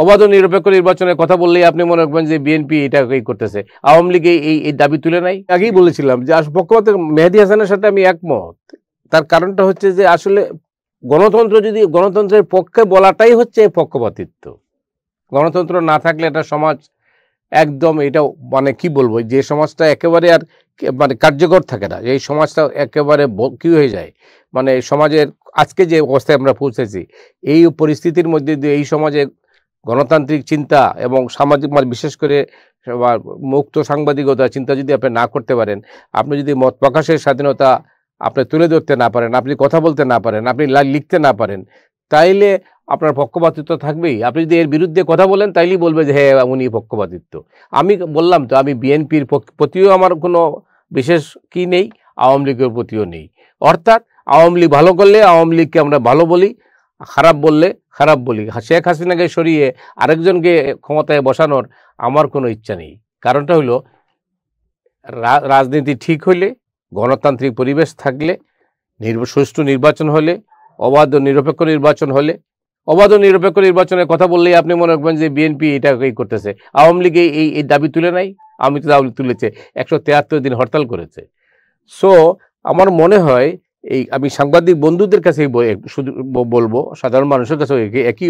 অবাধ নিরপেক্ষ নির্বাচনের কথা বললেই আপনি মনে রাখবেন যে বিএনপি এটা করতেছে আওয়ামী লীগে এই এই দাবি তুলে নাই আগেই বলেছিলাম যে পক্ষপাতের মেহেদি হাসানের সাথে আমি একমত তার কারণটা হচ্ছে যে আসলে গণতন্ত্র যদি গণতন্ত্রের পক্ষে বলাটাই হচ্ছে পক্ষপাতিত্ব গণতন্ত্র না থাকলে এটা সমাজ একদম এটা মানে কি বলবো যে সমাজটা একেবারে আর মানে কার্যকর থাকে না এই সমাজটা একেবারে কি হয়ে যায় মানে সমাজের আজকে যে অবস্থায় আমরা পৌঁছেছি এই পরিস্থিতির মধ্যে দিয়ে এই সমাজে গণতান্ত্রিক চিন্তা এবং সামাজিক বিশেষ করে মুক্ত সাংবাদিকতা চিন্তা যদি আপনি না করতে পারেন আপনি যদি মত প্রকাশের স্বাধীনতা আপনি তুলে ধরতে না পারেন আপনি কথা বলতে না পারেন আপনি লিখতে না পারেন তাইলে আপনার পক্ষপাতিত্ব থাকবেই আপনি যদি এর বিরুদ্ধে কথা বলেন তাইলেই বলবে যে হ্যাঁ উনি পক্ষপাতিত্ব আমি বললাম তো আমি বিএনপির প্রতিও আমার কোনো বিশেষ কি নেই আওয়ামী লীগের প্রতিও নেই অর্থাৎ আওয়ামী লীগ ভালো করলে আওয়ামী লীগকে আমরা ভালো বলি খারাপ বললে খারাপ বলি শেখ হাসিনাকে সরিয়ে আরেকজনকে ক্ষমতায় বসানোর আমার কোনো ইচ্ছা নেই কারণটা হলো রাজনীতি ঠিক হলে গণতান্ত্রিক পরিবেশ থাকলে সুষ্ঠু নির্বাচন হলে অবাধ নিরপেক্ষ নির্বাচন হলে অবাধ নিরপেক্ষ নির্বাচনের কথা বললেই আপনি মনে রাখবেন যে বিএনপি এটা এই করতেছে আওয়ামী লীগে এই এই দাবি তুলে নাই আমি তো দাবি তুলেছে একশো দিন হরতাল করেছে সো আমার মনে হয় এই আমি সাংবাদিক বন্ধুদের কাছে শুধু বলবো সাধারণ মানুষের কাছে একই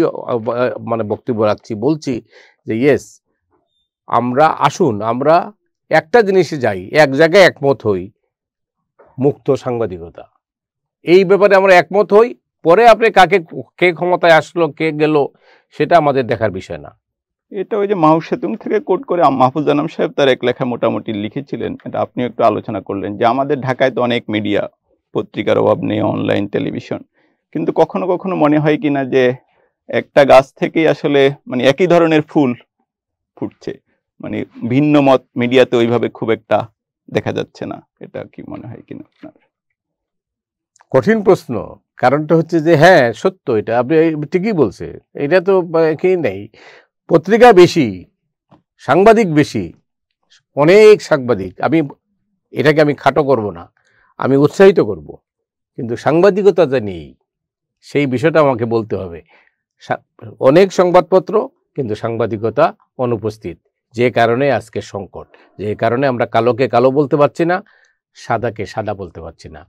মানে বক্তব্য রাখছি বলছি যে ইয়েস আমরা আসুন আমরা একটা জিনিসে যাই এক জায়গায় একমত হই মুক্ত সাংবাদিকতা এই ব্যাপারে আমরা একমত হই পরে আপনি কাকে কে ক্ষমতায় আসলো কে গেল সেটা আমাদের দেখার বিষয় না এটা ওই যে মাহুসেতুং থেকে কোট করে মাহফুজ আনাম সাহেব তার এক লেখা মোটামুটি লিখেছিলেন এটা আপনিও একটু আলোচনা করলেন যে আমাদের ঢাকায় তো অনেক মিডিয়া পত্রিকার অভাব নেই অনলাইন টেলিভিশন কিন্তু কখনো কখনো মনে হয় কি না যে একটা গাছ থেকেই আসলে মানে একই ধরনের ফুল ফুটছে মানে ভিন্ন মত মিডিয়াতে ওইভাবে খুব একটা দেখা যাচ্ছে না এটা কি মনে হয় কিনা আপনার কঠিন প্রশ্ন কারণটা হচ্ছে যে হ্যাঁ সত্য এটা আপনি ঠিকই বলছে এটা তো কি নেই পত্রিকা বেশি সাংবাদিক বেশি অনেক সাংবাদিক আমি এটাকে আমি খাটো করব না আমি উৎসাহিত করব। কিন্তু সাংবাদিকতা যে নেই সেই বিষয়টা আমাকে বলতে হবে অনেক সংবাদপত্র কিন্তু সাংবাদিকতা অনুপস্থিত যে কারণে আজকে সংকট যে কারণে আমরা কালোকে কালো বলতে পারছি না সাদাকে সাদা বলতে পারছি না